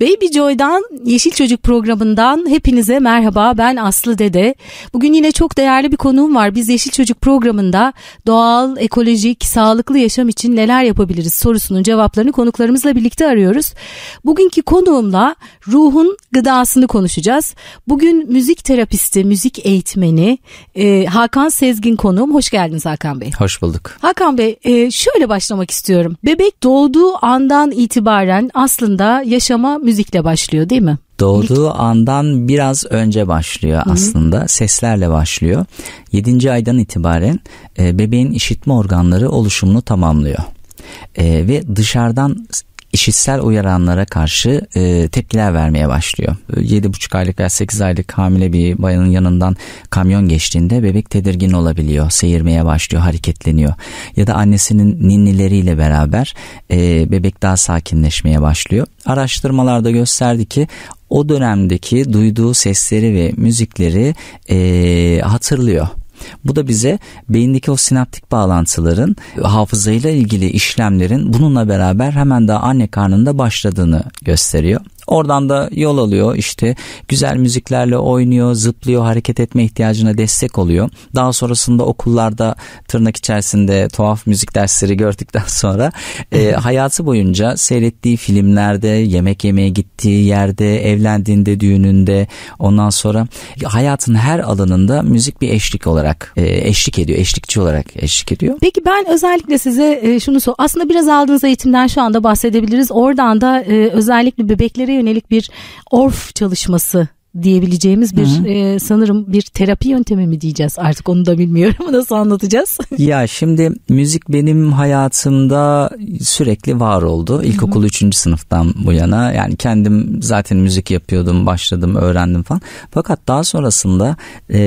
Baby Joy'dan Yeşil Çocuk programından hepinize merhaba ben Aslı Dede. Bugün yine çok değerli bir konuğum var. Biz Yeşil Çocuk programında doğal, ekolojik, sağlıklı yaşam için neler yapabiliriz sorusunun cevaplarını konuklarımızla birlikte arıyoruz. Bugünkü konuğumla ruhun gıdasını konuşacağız. Bugün müzik terapisti, müzik eğitmeni e, Hakan Sezgin konuğum. Hoş geldiniz Hakan Bey. Hoş bulduk. Hakan Bey e, şöyle başlamak istiyorum. Bebek doğduğu andan itibaren aslında yaşama müzikle başlıyor değil mi? Doğduğu İlk... andan biraz önce başlıyor aslında. Hı-hı. Seslerle başlıyor. 7. aydan itibaren e, bebeğin işitme organları oluşumunu tamamlıyor. E, ve dışarıdan işitsel uyaranlara karşı e, tepkiler vermeye başlıyor. 7,5 e, aylık veya 8 aylık hamile bir bayanın yanından kamyon geçtiğinde bebek tedirgin olabiliyor. Seyirmeye başlıyor, hareketleniyor. Ya da annesinin ninnileriyle beraber e, bebek daha sakinleşmeye başlıyor. Araştırmalarda gösterdi ki o dönemdeki duyduğu sesleri ve müzikleri e, hatırlıyor bu da bize beyindeki o sinaptik bağlantıların hafızayla ilgili işlemlerin bununla beraber hemen daha anne karnında başladığını gösteriyor. Oradan da yol alıyor işte güzel müziklerle oynuyor, zıplıyor, hareket etme ihtiyacına destek oluyor. Daha sonrasında okullarda tırnak içerisinde tuhaf müzik dersleri gördükten sonra e, hayatı boyunca seyrettiği filmlerde, yemek yemeye gittiği yerde, evlendiğinde, düğününde ondan sonra hayatın her alanında müzik bir eşlik olarak e, eşlik ediyor, eşlikçi olarak eşlik ediyor. Peki ben özellikle size e, şunu sor. Aslında biraz aldığınız eğitimden şu anda bahsedebiliriz. Oradan da e, özellikle bebeklere yönelik bir orf çalışması diyebileceğimiz bir E, sanırım bir terapi yöntemi mi diyeceğiz artık onu da bilmiyorum nasıl anlatacağız. ya şimdi müzik benim hayatımda sürekli var oldu ilkokul 3. sınıftan bu yana yani kendim zaten müzik yapıyordum başladım öğrendim falan fakat daha sonrasında e,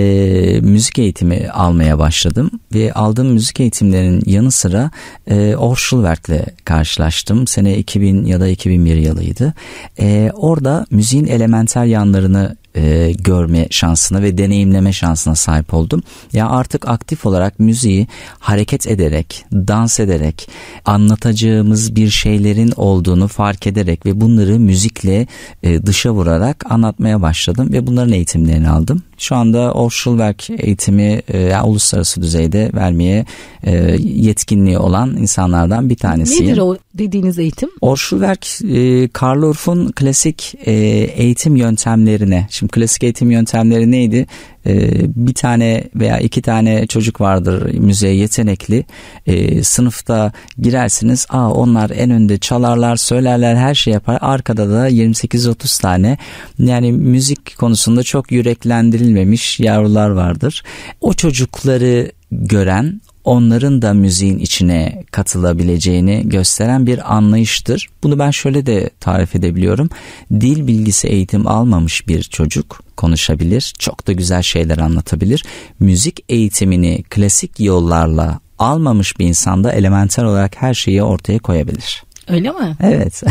müzik eğitimi almaya başladım ve aldığım müzik eğitimlerinin yanı sıra e, Orschelwerk'le karşılaştım sene 2000 ya da 2001 yılıydı e, orada müziğin elementer yanlarını e, görme şansına ve deneyimleme şansına sahip oldum. Ya artık aktif olarak müziği hareket ederek, dans ederek, anlatacağımız bir şeylerin olduğunu fark ederek ve bunları müzikle e, dışa vurarak anlatmaya başladım ve bunların eğitimlerini aldım. Şu anda Orschulwerk eğitimi e, uluslararası düzeyde vermeye e, yetkinliği olan insanlardan bir tanesiyim. Nedir o dediğiniz eğitim? Orschulwerk e, Karl Orff'un klasik e, eğitim yöntemlerine Şimdi klasik eğitim yöntemleri neydi? Ee, bir tane veya iki tane çocuk vardır müzeye yetenekli. Ee, sınıfta girersiniz. Aa onlar en önde çalarlar, söylerler, her şey yapar. Arkada da 28-30 tane yani müzik konusunda çok yüreklendirilmemiş yavrular vardır. O çocukları gören, onların da müziğin içine katılabileceğini gösteren bir anlayıştır. Bunu ben şöyle de tarif edebiliyorum. Dil bilgisi eğitim almamış bir çocuk konuşabilir, çok da güzel şeyler anlatabilir. Müzik eğitimini klasik yollarla almamış bir insanda elementer olarak her şeyi ortaya koyabilir. Öyle mi? Evet.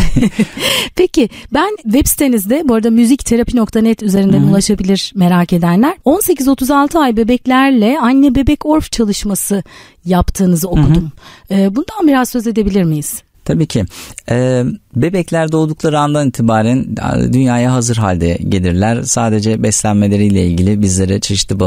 Peki ben web sitenizde bu arada müzikterapi.net üzerinden Hı. ulaşabilir merak edenler 18-36 ay bebeklerle anne bebek orf çalışması yaptığınızı okudum. Hı Ee, bundan biraz söz edebilir miyiz? Tabii ki. Ee, bebekler doğdukları andan itibaren e, dünyaya hazır halde gelirler. Sadece beslenmeleriyle ilgili bizlere çeşitli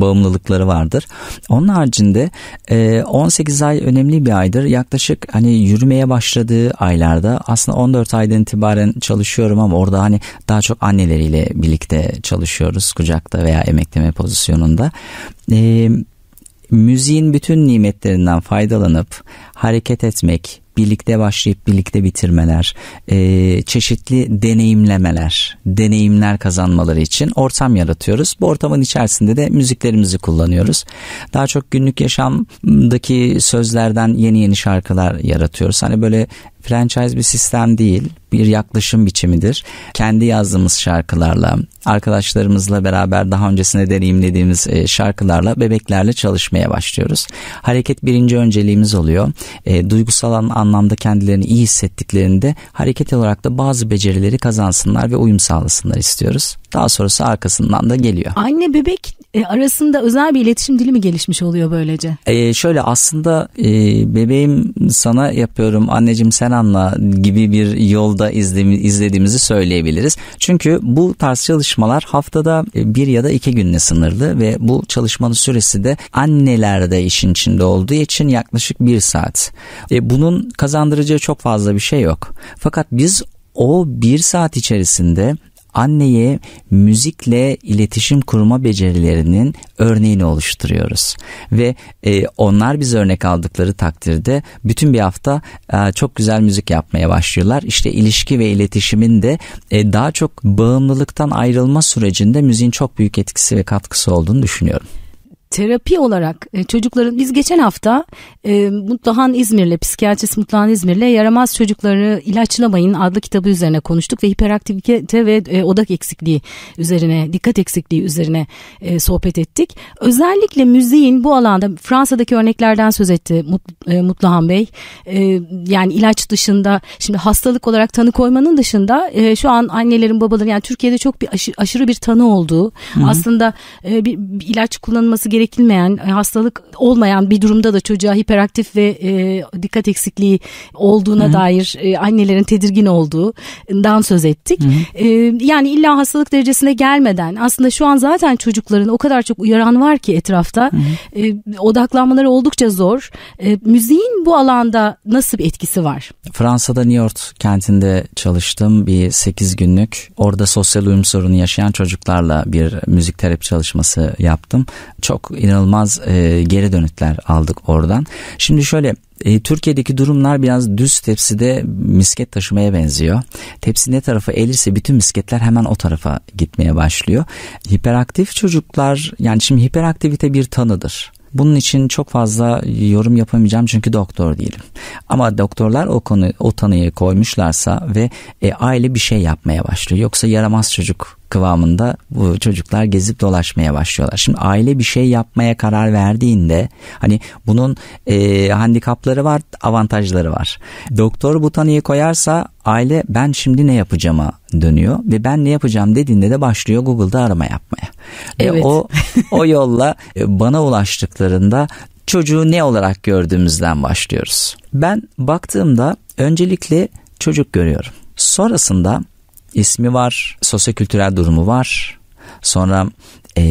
bağımlılıkları vardır. Onun haricinde e, 18 ay önemli bir aydır. Yaklaşık hani yürümeye başladığı aylarda aslında 14 aydan itibaren çalışıyorum ama orada hani daha çok anneleriyle birlikte çalışıyoruz kucakta veya emekleme pozisyonunda. müziğin bütün nimetlerinden faydalanıp hareket etmek, birlikte başlayıp birlikte bitirmeler, e, çeşitli deneyimlemeler, deneyimler kazanmaları için ortam yaratıyoruz. Bu ortamın içerisinde de müziklerimizi kullanıyoruz. Daha çok günlük yaşamdaki sözlerden yeni yeni şarkılar yaratıyoruz. Hani böyle franchise bir sistem değil, bir yaklaşım biçimidir. Kendi yazdığımız şarkılarla, arkadaşlarımızla beraber daha öncesinde deneyimlediğimiz e, şarkılarla bebeklerle çalışmaya başlıyoruz. Hareket birinci önceliğimiz oluyor. E, duygusal an anlamda kendilerini iyi hissettiklerinde hareket olarak da bazı becerileri kazansınlar ve uyum sağlasınlar istiyoruz. Daha sonrası arkasından da geliyor. Anne bebek e, arasında özel bir iletişim dili mi gelişmiş oluyor böylece? Ee, şöyle aslında e, bebeğim sana yapıyorum anneciğim sen anla gibi bir yolda izlediğimizi söyleyebiliriz. Çünkü bu tarz çalışmalar haftada e, bir ya da iki günle sınırlı ve bu çalışmanın süresi de annelerde işin içinde olduğu için yaklaşık bir saat. E, bunun kazandırıcı çok fazla bir şey yok. Fakat biz o bir saat içerisinde anneye müzikle iletişim kurma becerilerinin örneğini oluşturuyoruz. Ve e, onlar biz örnek aldıkları takdirde bütün bir hafta e, çok güzel müzik yapmaya başlıyorlar. İşte ilişki ve iletişimin de e, daha çok bağımlılıktan ayrılma sürecinde müziğin çok büyük etkisi ve katkısı olduğunu düşünüyorum terapi olarak e, çocukların biz geçen hafta e, Mutluhan İzmir'le psikiyatrist Mutluhan İzmir'le yaramaz çocukları ilaçlamayın adlı kitabı üzerine konuştuk ve hiperaktivite ve e, odak eksikliği üzerine dikkat eksikliği üzerine e, sohbet ettik. Özellikle müziğin bu alanda Fransa'daki örneklerden söz etti Mut, e, Mutluhan Bey. E, yani ilaç dışında şimdi hastalık olarak tanı koymanın dışında e, şu an annelerin babaların yani Türkiye'de çok bir aşı, aşırı bir tanı olduğu Hı-hı. aslında e, bir, bir ilaç kullanılması gerekiyor gerekilmeyen e, hastalık olmayan bir durumda da çocuğa hiperaktif ve e, dikkat eksikliği olduğuna hı dair e, annelerin tedirgin olduğundan söz ettik. E, yani illa hastalık derecesine gelmeden aslında şu an zaten çocukların o kadar çok uyaran var ki etrafta e, odaklanmaları oldukça zor. E, müziğin bu alanda nasıl bir etkisi var? Fransa'da Niort kentinde çalıştım bir 8 günlük. Orada sosyal uyum sorunu yaşayan çocuklarla bir müzik terapi çalışması yaptım. Çok inanılmaz e, geri dönütler aldık oradan. Şimdi şöyle e, Türkiye'deki durumlar biraz düz tepside misket taşımaya benziyor. Tepsi ne tarafa elirse bütün misketler hemen o tarafa gitmeye başlıyor. Hiperaktif çocuklar yani şimdi hiperaktivite bir tanıdır. Bunun için çok fazla yorum yapamayacağım çünkü doktor değilim. Ama doktorlar o konu o tanıyı koymuşlarsa ve e, aile bir şey yapmaya başlıyor. Yoksa yaramaz çocuk kıvamında bu çocuklar gezip dolaşmaya başlıyorlar. Şimdi aile bir şey yapmaya karar verdiğinde hani bunun e, handikapları var avantajları var. Doktor bu tanıyı koyarsa aile ben şimdi ne yapacağımı dönüyor ve ben ne yapacağım dediğinde de başlıyor Google'da arama yapmaya. E, evet. E, o o yolla e, bana ulaştıklarında çocuğu ne olarak gördüğümüzden başlıyoruz. Ben baktığımda öncelikle çocuk görüyorum. Sonrasında ismi var, sosyokültürel durumu var. Sonra e,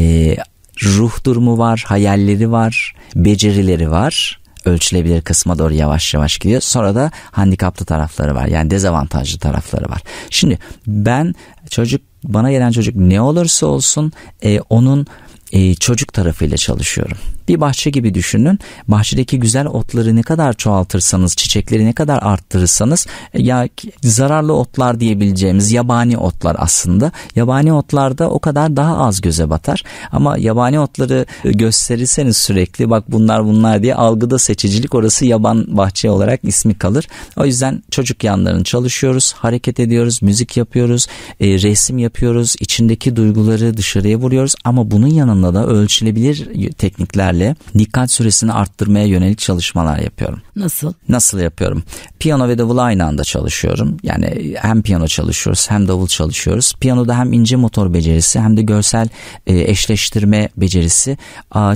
ruh durumu var, hayalleri var, becerileri var. Ölçülebilir kısma doğru yavaş yavaş gidiyor. Sonra da handikaplı tarafları var. Yani dezavantajlı tarafları var. Şimdi ben çocuk bana gelen çocuk ne olursa olsun e, onun e, çocuk tarafıyla çalışıyorum. Bir bahçe gibi düşünün. Bahçedeki güzel otları ne kadar çoğaltırsanız, çiçekleri ne kadar arttırırsanız e, ya zararlı otlar diyebileceğimiz yabani otlar aslında. Yabani otlarda o kadar daha az göze batar. Ama yabani otları e, gösterirseniz sürekli bak bunlar bunlar diye algıda seçicilik orası yaban bahçe olarak ismi kalır. O yüzden çocuk yanlarını çalışıyoruz, hareket ediyoruz, müzik yapıyoruz, e, resim yapıyoruz, içindeki duyguları dışarıya vuruyoruz ama bunun yanında da ölçülebilir teknikler tekniklerle dikkat süresini arttırmaya yönelik çalışmalar yapıyorum. Nasıl? Nasıl yapıyorum? Piyano ve davul aynı anda çalışıyorum. Yani hem piyano çalışıyoruz hem davul çalışıyoruz. Piyanoda hem ince motor becerisi hem de görsel e, eşleştirme becerisi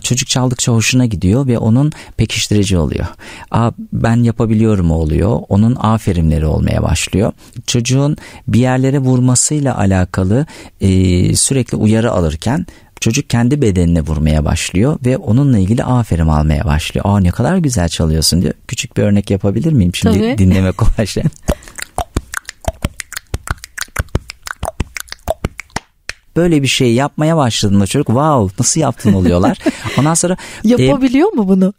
çocuk çaldıkça hoşuna gidiyor ve onun pekiştirici oluyor. Ben yapabiliyorum oluyor. Onun aferimleri olmaya başlıyor. Çocuğun bir yerlere vurmasıyla alakalı e, sürekli uyarı alırken Çocuk kendi bedenine vurmaya başlıyor ve onunla ilgili aferin almaya başlıyor. Aa ne kadar güzel çalıyorsun diyor. Küçük bir örnek yapabilir miyim şimdi Tabii. dinleme kolay böyle bir şey yapmaya başladığında çocuk wow nasıl yaptın oluyorlar. Ondan sonra e, yapabiliyor e, mu bunu?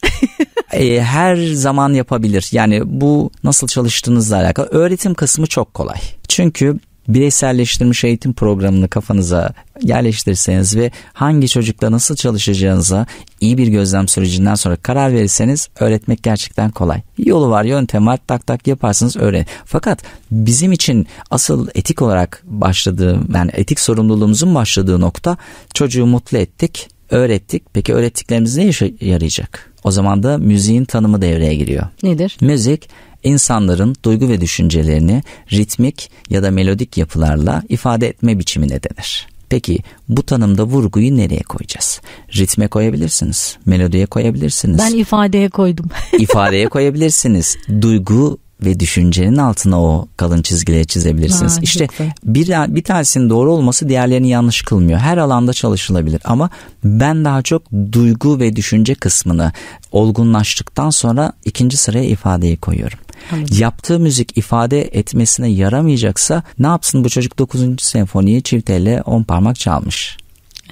e, her zaman yapabilir. Yani bu nasıl çalıştığınızla alakalı öğretim kısmı çok kolay. Çünkü bireyselleştirmiş eğitim programını kafanıza yerleştirseniz ve hangi çocukla nasıl çalışacağınıza iyi bir gözlem sürecinden sonra karar verirseniz öğretmek gerçekten kolay. Yolu var, yöntem var, tak tak yaparsınız öğren. Fakat bizim için asıl etik olarak başladığı, yani etik sorumluluğumuzun başladığı nokta çocuğu mutlu ettik, öğrettik. Peki öğrettiklerimiz ne işe yarayacak? O zaman da müziğin tanımı devreye giriyor. Nedir? Müzik insanların duygu ve düşüncelerini ritmik ya da melodik yapılarla ifade etme biçimine denir. Peki bu tanımda vurguyu nereye koyacağız? Ritme koyabilirsiniz, melodiye koyabilirsiniz. Ben ifadeye koydum. İfadeye koyabilirsiniz. Duygu ve düşüncenin altına o kalın çizgileri çizebilirsiniz. Ha, işte bir, bir tanesinin doğru olması diğerlerini yanlış kılmıyor. Her alanda çalışılabilir ama ben daha çok duygu ve düşünce kısmını olgunlaştıktan sonra ikinci sıraya ifadeyi koyuyorum. Anladım. Yaptığı müzik ifade etmesine yaramayacaksa ne yapsın bu çocuk 9. senfoniyi çift elle 10 parmak çalmış.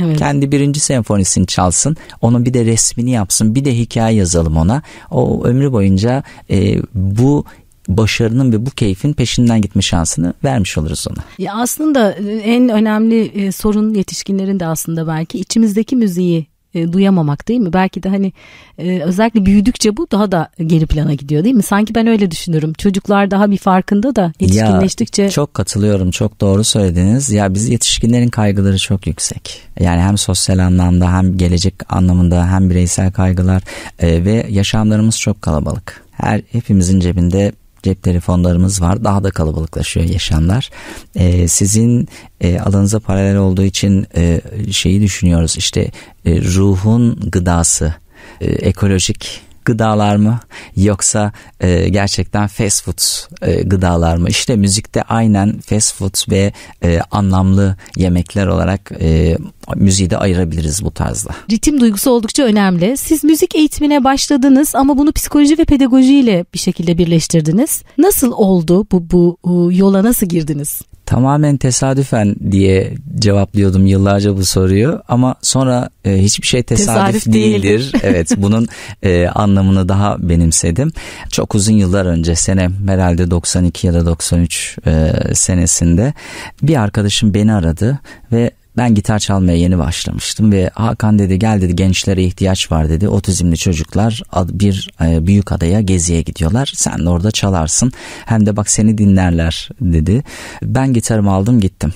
Evet. Kendi birinci senfonisini çalsın, onun bir de resmini yapsın, bir de hikaye yazalım ona. O ömrü boyunca e, bu başarının ve bu keyfin peşinden gitme şansını vermiş oluruz ona. Ya aslında e, en önemli e, sorun yetişkinlerin de aslında belki içimizdeki müziği e, duyamamak değil mi? Belki de hani e, özellikle büyüdükçe bu daha da geri plana gidiyor değil mi? Sanki ben öyle düşünüyorum. Çocuklar daha bir farkında da yetişkinleştikçe. Ya, çok katılıyorum. Çok doğru söylediniz. Ya biz yetişkinlerin kaygıları çok yüksek. Yani hem sosyal anlamda hem gelecek anlamında hem bireysel kaygılar ve yaşamlarımız çok kalabalık. Her hepimizin cebinde cep telefonlarımız var. Daha da kalabalıklaşıyor yaşamlar. E, ee, sizin e, alanınıza paralel olduğu için e, şeyi düşünüyoruz. İşte e, ruhun gıdası, e, ekolojik gıdalar mı yoksa e, gerçekten fast food e, gıdalar mı? İşte müzikte aynen fast food ve e, anlamlı yemekler olarak e, müziği de ayırabiliriz bu tarzda. Ritim duygusu oldukça önemli. Siz müzik eğitimine başladınız ama bunu psikoloji ve pedagojiyle bir şekilde birleştirdiniz. Nasıl oldu bu, bu, e, yola nasıl girdiniz? Tamamen tesadüfen diye cevaplıyordum yıllarca bu soruyu ama sonra e, hiçbir şey tesadüf, tesadüf değildir. değildir. evet bunun e, anlamını daha benimsedim. Çok uzun yıllar önce sene herhalde 92 ya da 93 e, senesinde bir arkadaşım beni aradı ve ben gitar çalmaya yeni başlamıştım ve Hakan dedi gel dedi gençlere ihtiyaç var dedi. Otizmli çocuklar bir e, büyük adaya geziye gidiyorlar. Sen de orada çalarsın. Hem de bak seni dinlerler dedi. Ben gitarımı aldım gittim.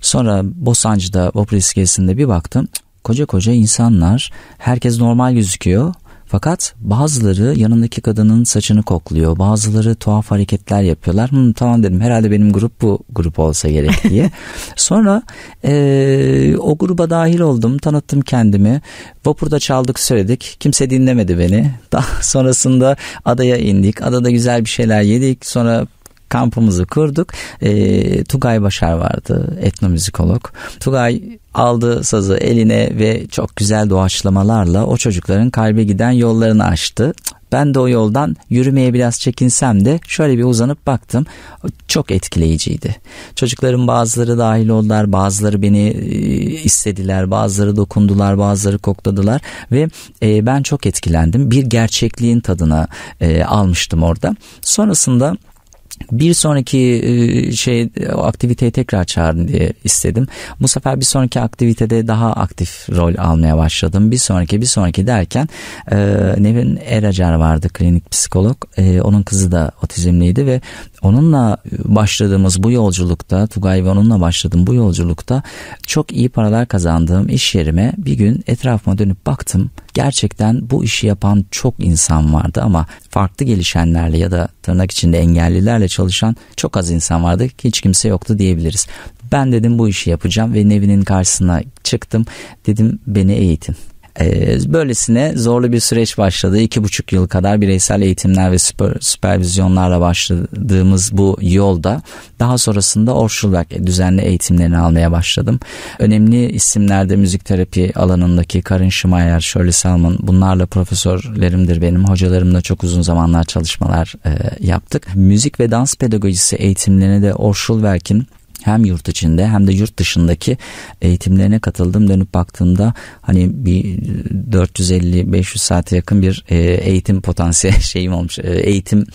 Sonra Bosancı'da Vapur iskelesinde bir baktım. Koca koca insanlar herkes normal gözüküyor fakat bazıları yanındaki kadının saçını kokluyor. Bazıları tuhaf hareketler yapıyorlar. Hı, hmm, tamam dedim herhalde benim grup bu grup olsa gerek diye. Sonra e, o gruba dahil oldum. Tanıttım kendimi. Vapurda çaldık söyledik. Kimse dinlemedi beni. Daha sonrasında adaya indik. Adada güzel bir şeyler yedik. Sonra kampımızı kurduk. E, Tugay Başar vardı etnomüzikolog. Tugay aldı sazı eline ve çok güzel doğaçlamalarla o çocukların kalbe giden yollarını açtı. Ben de o yoldan yürümeye biraz çekinsem de şöyle bir uzanıp baktım. Çok etkileyiciydi. Çocukların bazıları dahil oldular, bazıları beni e, istediler, bazıları dokundular, bazıları kokladılar ve e, ben çok etkilendim. Bir gerçekliğin tadına e, almıştım orada. Sonrasında bir sonraki e, şey o aktiviteye tekrar çağırın diye istedim. Bu sefer bir sonraki aktivitede daha aktif rol almaya başladım. Bir sonraki bir sonraki derken e, Nevin Eracar vardı klinik psikolog. E, onun kızı da otizmliydi ve onunla başladığımız bu yolculukta Tugay ve onunla başladığım bu yolculukta çok iyi paralar kazandığım iş yerime bir gün etrafıma dönüp baktım. Gerçekten bu işi yapan çok insan vardı ama farklı gelişenlerle ya da tırnak içinde engellilerle çalışan çok az insan vardı. Hiç kimse yoktu diyebiliriz. Ben dedim bu işi yapacağım ve Nevin'in karşısına çıktım. Dedim beni eğitin. E, böylesine zorlu bir süreç başladı. İki buçuk yıl kadar bireysel eğitimler ve süper, süpervizyonlarla başladığımız bu yolda daha sonrasında Orşulak düzenli eğitimlerini almaya başladım. Önemli isimlerde müzik terapi alanındaki Karin Schumacher, Shirley Salman bunlarla profesörlerimdir benim. Hocalarımla çok uzun zamanlar çalışmalar e, yaptık. Müzik ve dans pedagojisi eğitimlerine de Orşulverk'in hem yurt içinde hem de yurt dışındaki eğitimlerine katıldım. Dönüp baktığımda hani bir 450-500 e, saate yakın bir e, eğitim potansiyel şeyim olmuş. E, eğitim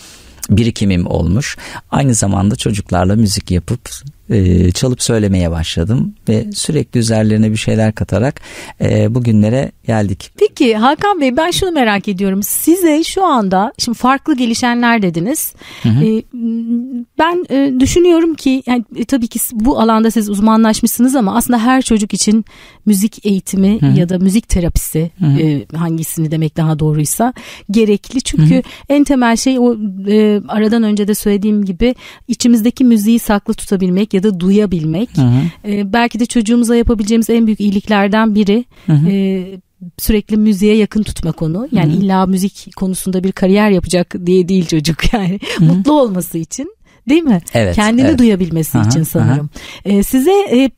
birikimim olmuş. Aynı zamanda çocuklarla müzik yapıp e, çalıp söylemeye başladım ve sürekli üzerlerine bir şeyler katarak e, bugünlere geldik. Peki Hakan Bey ben şunu merak ediyorum. Size şu anda şimdi farklı gelişenler dediniz. Hı hı. E, ben düşünüyorum ki yani, tabii ki bu alanda siz uzmanlaşmışsınız ama aslında her çocuk için müzik eğitimi hı hı. ya da müzik terapisi hı hı. hangisini demek daha doğruysa gerekli. Çünkü hı hı. en temel şey o aradan önce de söylediğim gibi içimizdeki müziği saklı tutabilmek ya da duyabilmek. Hı hı. E, belki de çocuğumuza yapabileceğimiz en büyük iyiliklerden biri. Hı hı. E, sürekli müziğe yakın tutmak onu. Yani Hı-hı. illa müzik konusunda bir kariyer yapacak diye değil çocuk yani. Hı-hı. Mutlu olması için değil mi? Evet. Kendini evet. duyabilmesi aha, için sanırım. Ee, size e,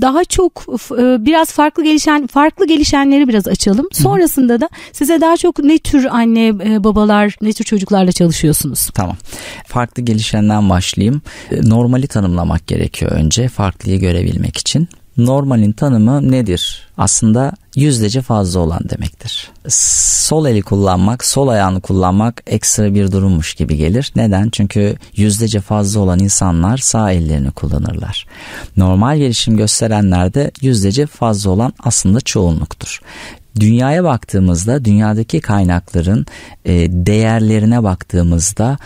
daha çok e, biraz farklı gelişen farklı gelişenleri biraz açalım. Sonrasında da size daha çok ne tür anne e, babalar, ne tür çocuklarla çalışıyorsunuz? Tamam. Farklı gelişenden başlayayım. E, normali tanımlamak gerekiyor önce farklıyı görebilmek için normalin tanımı nedir? Aslında yüzdece fazla olan demektir. Sol eli kullanmak, sol ayağını kullanmak ekstra bir durummuş gibi gelir. Neden? Çünkü yüzdece fazla olan insanlar sağ ellerini kullanırlar. Normal gelişim gösterenlerde yüzdece fazla olan aslında çoğunluktur. Dünyaya baktığımızda dünyadaki kaynakların e, değerlerine baktığımızda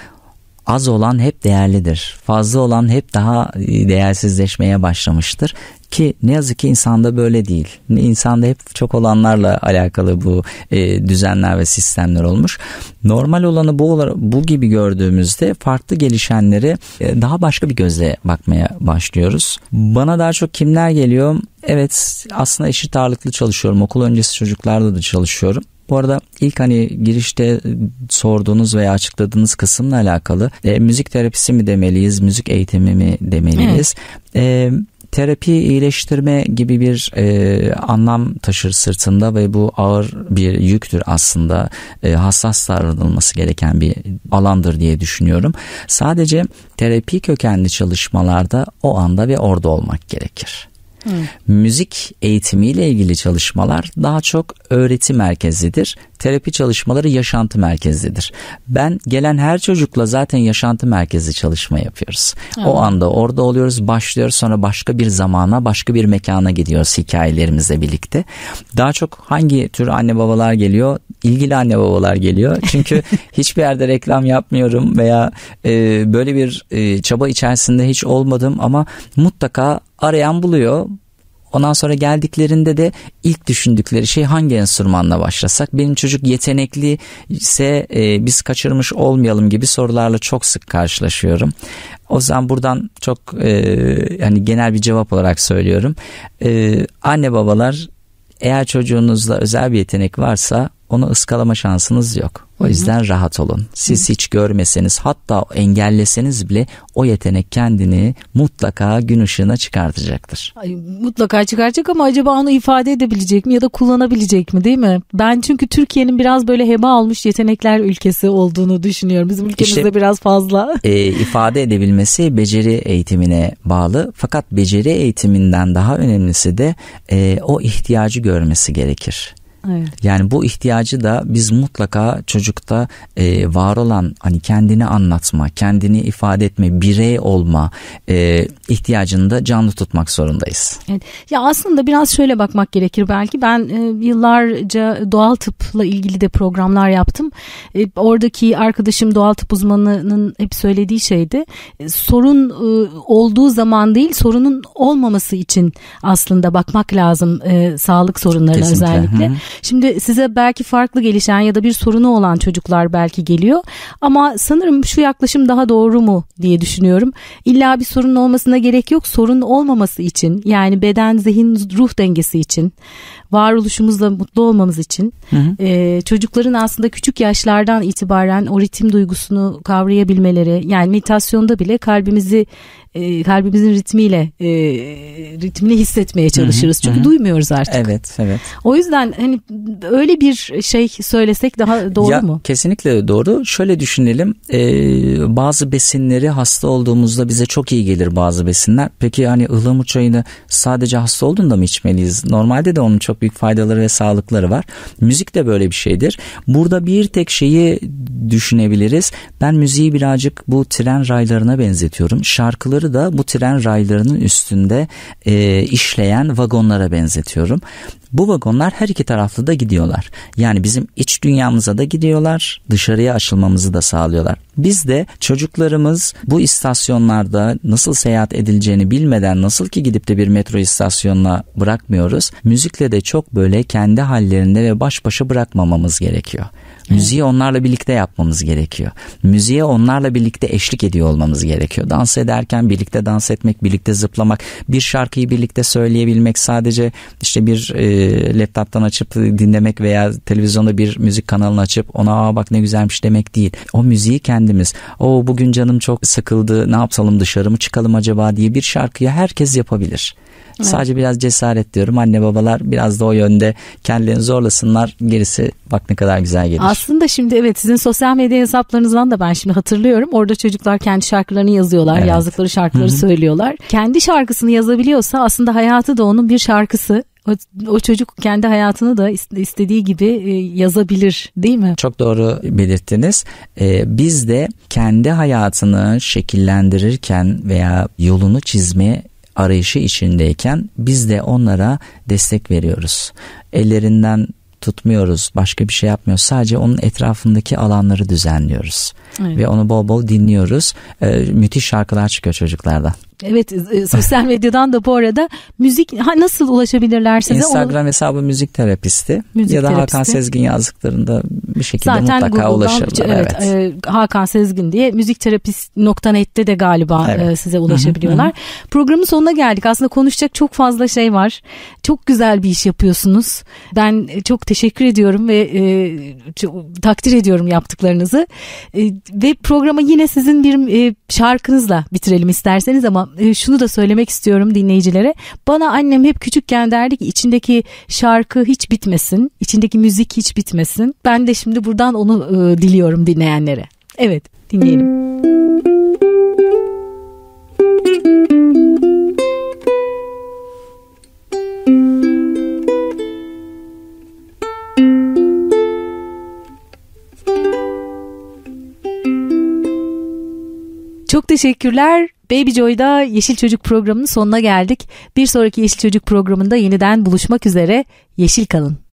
az olan hep değerlidir. Fazla olan hep daha e, değersizleşmeye başlamıştır ki ne yazık ki insanda böyle değil. İnsanda hep çok olanlarla alakalı bu e, düzenler ve sistemler olmuş. Normal olanı bu bu gibi gördüğümüzde farklı gelişenleri e, daha başka bir gözle bakmaya başlıyoruz. Bana daha çok kimler geliyor? Evet aslında eşit ağırlıklı çalışıyorum. Okul öncesi çocuklarda da çalışıyorum. Bu arada ilk hani girişte sorduğunuz veya açıkladığınız kısımla alakalı e, müzik terapisi mi demeliyiz, müzik eğitimi mi demeliyiz? Evet. E, terapi iyileştirme gibi bir e, anlam taşır sırtında ve bu ağır bir yüktür aslında e, hassas davranılması gereken bir alandır diye düşünüyorum. Sadece terapi kökenli çalışmalarda o anda ve orada olmak gerekir. Hı. Müzik eğitimiyle ilgili çalışmalar daha çok öğreti merkezlidir terapi çalışmaları yaşantı merkezlidir. Ben gelen her çocukla zaten yaşantı merkezli çalışma yapıyoruz. Evet. O anda orada oluyoruz, başlıyoruz sonra başka bir zamana, başka bir mekana gidiyoruz hikayelerimizle birlikte. Daha çok hangi tür anne babalar geliyor? İlgili anne babalar geliyor. Çünkü hiçbir yerde reklam yapmıyorum veya e, böyle bir e, çaba içerisinde hiç olmadım ama mutlaka arayan buluyor. Ondan sonra geldiklerinde de ilk düşündükleri şey hangi enstrümanla başlasak? Benim çocuk yetenekli ise e, biz kaçırmış olmayalım gibi sorularla çok sık karşılaşıyorum. O zaman buradan çok e, yani genel bir cevap olarak söylüyorum. E, anne babalar eğer çocuğunuzda özel bir yetenek varsa onu ıskalama şansınız yok. O yüzden Hı-hı. rahat olun. Siz Hı-hı. hiç görmeseniz hatta engelleseniz bile o yetenek kendini mutlaka gün ışığına çıkartacaktır. Ay, mutlaka çıkartacak ama acaba onu ifade edebilecek mi ya da kullanabilecek mi değil mi? Ben çünkü Türkiye'nin biraz böyle heba almış yetenekler ülkesi olduğunu düşünüyorum. Bizim ülkemizde işte, biraz fazla. E, ifade edebilmesi beceri eğitimine bağlı. Fakat beceri eğitiminden daha önemlisi de e, o ihtiyacı görmesi gerekir. Evet. Yani bu ihtiyacı da biz mutlaka çocukta e, var olan hani kendini anlatma, kendini ifade etme, birey olma e, ihtiyacını da canlı tutmak zorundayız. Evet. Ya aslında biraz şöyle bakmak gerekir belki. Ben e, yıllarca doğal tıpla ilgili de programlar yaptım. E, oradaki arkadaşım doğal tıp uzmanının hep söylediği şeydi. E, sorun e, olduğu zaman değil, sorunun olmaması için aslında bakmak lazım e, sağlık sorunlarına Kesinlikle. özellikle. Hı-hı. Şimdi size belki farklı gelişen ya da bir sorunu olan çocuklar belki geliyor ama sanırım şu yaklaşım daha doğru mu diye düşünüyorum. İlla bir sorun olmasına gerek yok. Sorun olmaması için yani beden, zihin, ruh dengesi için, varoluşumuzla mutlu olmamız için hı hı. E, çocukların aslında küçük yaşlardan itibaren o ritim duygusunu kavrayabilmeleri yani meditasyonda bile kalbimizi e, kalbimizin ritmiyle e, ritmini hissetmeye çalışırız. Hı-hı, Çünkü hı-hı. duymuyoruz artık. Evet, evet. O yüzden hani öyle bir şey söylesek daha doğru ya, mu? Kesinlikle doğru. Şöyle düşünelim. E, bazı besinleri hasta olduğumuzda bize çok iyi gelir bazı besinler. Peki hani ıhlamur çayını sadece hasta olduğunda mı içmeliyiz? Normalde de onun çok büyük faydaları ve sağlıkları var. Müzik de böyle bir şeydir. Burada bir tek şeyi düşünebiliriz. Ben müziği birazcık bu tren raylarına benzetiyorum. Şarkıları Rayları da bu tren raylarının üstünde e, işleyen vagonlara benzetiyorum. Bu vagonlar her iki taraflı da gidiyorlar. Yani bizim iç dünyamıza da gidiyorlar, dışarıya açılmamızı da sağlıyorlar. Biz de çocuklarımız bu istasyonlarda nasıl seyahat edileceğini bilmeden nasıl ki gidip de bir metro istasyonuna bırakmıyoruz. Müzikle de çok böyle kendi hallerinde ve baş başa bırakmamamız gerekiyor. Müziği onlarla birlikte yapmamız gerekiyor. Müziğe onlarla birlikte eşlik ediyor olmamız gerekiyor. Dans ederken birlikte dans etmek, birlikte zıplamak, bir şarkıyı birlikte söyleyebilmek sadece işte bir e, e, laptop'tan açıp dinlemek veya televizyonda bir müzik kanalını açıp ona Aa, bak ne güzelmiş demek değil. O müziği kendimiz. O bugün canım çok sıkıldı. Ne yapsalım dışarı mı çıkalım acaba diye bir şarkıyı herkes yapabilir. Evet. Sadece biraz cesaret diyorum. Anne babalar biraz da o yönde kendilerini zorlasınlar. Gerisi bak ne kadar güzel gelir. Aslında şimdi evet sizin sosyal medya hesaplarınızdan da ben şimdi hatırlıyorum. Orada çocuklar kendi şarkılarını yazıyorlar. Evet. Yazdıkları şarkıları Hı-hı. söylüyorlar. Kendi şarkısını yazabiliyorsa aslında hayatı da onun bir şarkısı o, o çocuk kendi hayatını da istediği gibi e, yazabilir değil mi? Çok doğru belirttiniz. Ee, biz de kendi hayatını şekillendirirken veya yolunu çizme arayışı içindeyken biz de onlara destek veriyoruz. Ellerinden tutmuyoruz, başka bir şey yapmıyoruz. Sadece onun etrafındaki alanları düzenliyoruz. Evet. Ve onu bol bol dinliyoruz. Ee, müthiş şarkılar çıkıyor çocuklardan. Evet e, e, sosyal medyadan da bu arada müzik ha, nasıl ulaşabilirler size? Instagram onu... hesabı müzik terapisti müzik ya da terapisti. Hakan Sezgin yazdıklarında bir şekilde Zaten mutlaka Google'dan, ulaşırlar. Evet, evet. E, Hakan Sezgin diye müzik terapist.net'te de galiba e, evet. e, size ulaşabiliyorlar. Hı hı hı. Programın sonuna geldik. Aslında konuşacak çok fazla şey var. Çok güzel bir iş yapıyorsunuz. Ben e, çok teşekkür ediyorum ve e, çok, takdir ediyorum yaptıklarınızı. E, ve programı yine sizin bir e, şarkınızla bitirelim isterseniz ama e, şunu da söylemek istiyorum dinleyicilere. Bana annem hep küçükken derdi ki içindeki şarkı hiç bitmesin, içindeki müzik hiç bitmesin. Ben de şimdi buradan onu e, diliyorum dinleyenlere. Evet, dinleyelim. Müzik hmm. Çok teşekkürler. Baby Joy'da Yeşil Çocuk programının sonuna geldik. Bir sonraki Yeşil Çocuk programında yeniden buluşmak üzere. Yeşil kalın.